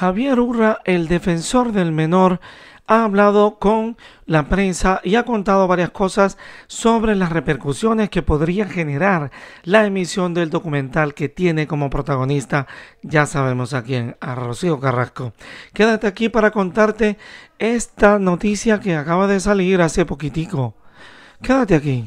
Javier Urra, el defensor del menor, ha hablado con la prensa y ha contado varias cosas sobre las repercusiones que podría generar la emisión del documental que tiene como protagonista, ya sabemos a quién, a Rocío Carrasco. Quédate aquí para contarte esta noticia que acaba de salir hace poquitico. Quédate aquí.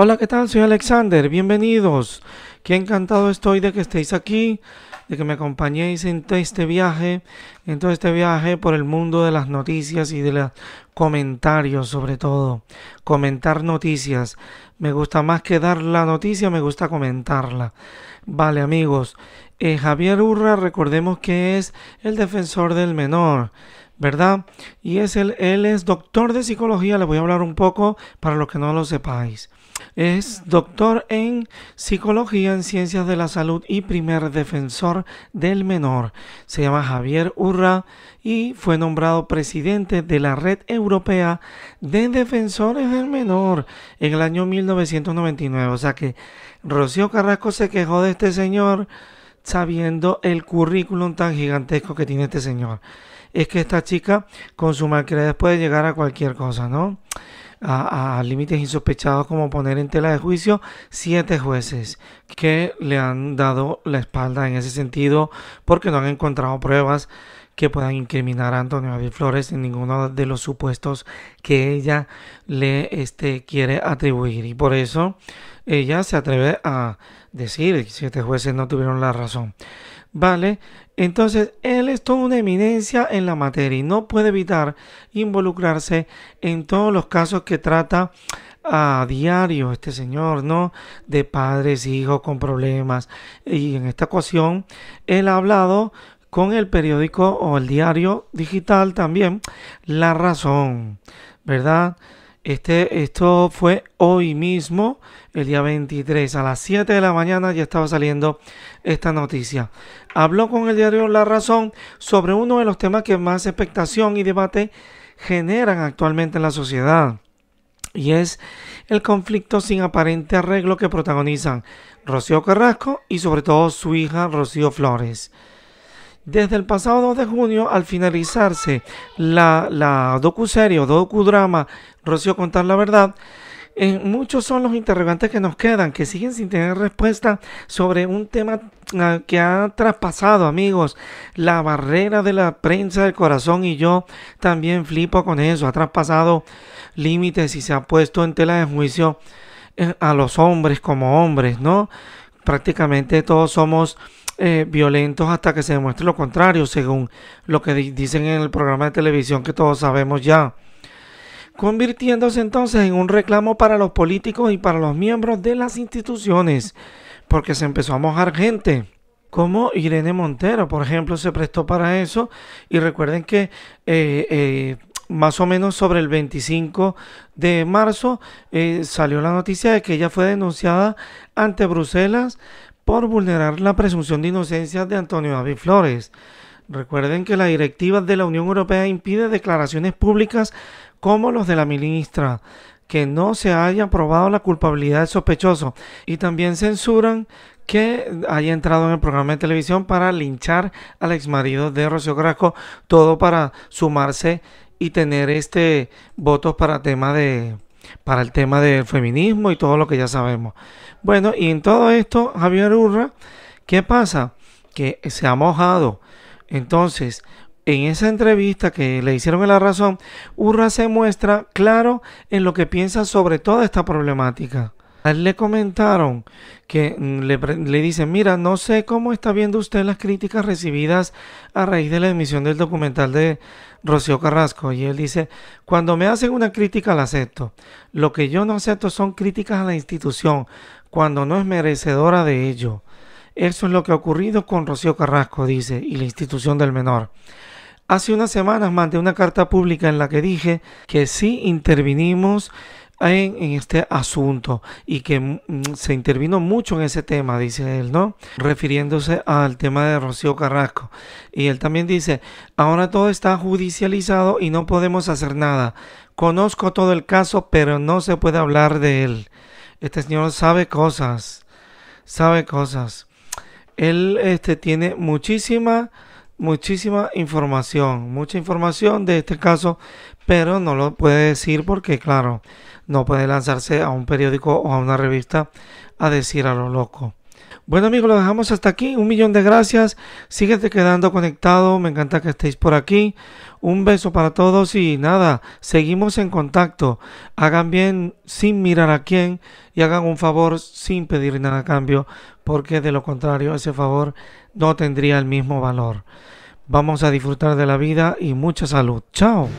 Hola, ¿qué tal? Soy Alexander, bienvenidos. Qué encantado estoy de que estéis aquí, de que me acompañéis en este viaje, en todo este viaje por el mundo de las noticias y de los comentarios sobre todo. Comentar noticias. Me gusta más que dar la noticia, me gusta comentarla. Vale amigos, eh, Javier Urra recordemos que es el defensor del menor. ¿verdad? Y es el, él es doctor de psicología, le voy a hablar un poco para los que no lo sepáis. Es doctor en psicología en ciencias de la salud y primer defensor del menor. Se llama Javier Urra y fue nombrado presidente de la Red Europea de Defensores del Menor en el año 1999. O sea que Rocío Carrasco se quejó de este señor sabiendo el currículum tan gigantesco que tiene este señor. Es que esta chica con su malcriada puede llegar a cualquier cosa, ¿no? a, límites insospechados como poner en tela de juicio siete jueces que le han dado la espalda en ese sentido porque no han encontrado pruebas que puedan incriminar a Antonio David Flores en ninguno de los supuestos que ella le este, quiere atribuir. Y por eso ella se atreve a decir que siete jueces no tuvieron la razón. ¿Vale? Entonces, él es toda una eminencia en la materia y no puede evitar involucrarse en todos los casos que trata a diario este señor, ¿no? De padres, hijos con problemas. Y en esta ocasión, él ha hablado con el periódico o el diario digital también La Razón, ¿verdad? Este, esto fue hoy mismo, el día 23, a las 7 de la mañana ya estaba saliendo esta noticia. Habló con el diario La Razón sobre uno de los temas que más expectación y debate generan actualmente en la sociedad. Y es el conflicto sin aparente arreglo que protagonizan Rocío Carrasco y sobre todo su hija Rocío Flores. Desde el pasado 2 de junio, al finalizarse la, la serie o docu-drama Rocío Contar la Verdad, muchos son los interrogantes que nos quedan, que siguen sin tener respuesta sobre un tema ah, que ha traspasado, amigos, la barrera de la prensa del corazón y yo también flipo con eso, ha traspasado límites y se ha puesto en tela de juicio eh, a los hombres como hombres, ¿no? Prácticamente todos somos eh, violentos hasta que se demuestre lo contrario, según lo que dicen en el programa de televisión que todos sabemos ya, convirtiéndose entonces en un reclamo para los políticos y para los miembros de las instituciones, porque se empezó a mojar gente como Irene Montero, por ejemplo, se prestó para eso. Y recuerden que eh, eh, más o menos sobre el 25 de marzo eh, salió la noticia de que ella fue denunciada ante Bruselas por vulnerar la presunción de inocencia de Antonio David Flores. Recuerden que la directiva de la Unión Europea impide declaraciones públicas como los de la ministra, que no se haya probado la culpabilidad del sospechoso y también censuran que haya entrado en el programa de televisión para linchar al exmarido de Rocío Graco todo para sumarse y tener este votos para tema de para el tema del feminismo y todo lo que ya sabemos. Bueno, y en todo esto, Javier Urra, ¿qué pasa? Que se ha mojado. Entonces, en esa entrevista que le hicieron en La Razón, Urra se muestra claro en lo que piensa sobre toda esta problemática le comentaron que mm, le, le, dicen, mira, no sé cómo está viendo usted las críticas recibidas a raíz de la emisión del documental de Rocío Carrasco. Y él dice, cuando me hacen una crítica la acepto. Lo que yo no acepto son críticas a la institución cuando no es merecedora de ello. Eso es lo que ha ocurrido con Rocío Carrasco, dice, y la institución del menor. Hace unas semanas mandé una carta pública en la que dije que si intervinimos en, este asunto y que mm, mm, se intervino mucho en ese tema, dice él, ¿no? Refiriéndose al tema de Rocío Carrasco. Y él también dice, ahora todo está judicializado y no podemos hacer nada. Conozco todo el caso, pero no se puede hablar de él. Este señor sabe cosas, sabe cosas. Él este, tiene muchísima muchísima información, mucha información de este caso, pero no lo puede decir porque, claro, no puede lanzarse a un periódico o a una revista a decir a lo loco. Bueno amigos, lo dejamos hasta aquí. Un millón de gracias. Síguete quedando conectado. Me encanta que estéis por aquí. Un beso para todos y nada, seguimos en contacto. Hagan bien sin mirar a quién y hagan un favor sin pedir nada a cambio, porque de lo contrario ese favor no tendría el mismo valor. Vamos a disfrutar de la vida y mucha salud. Chao.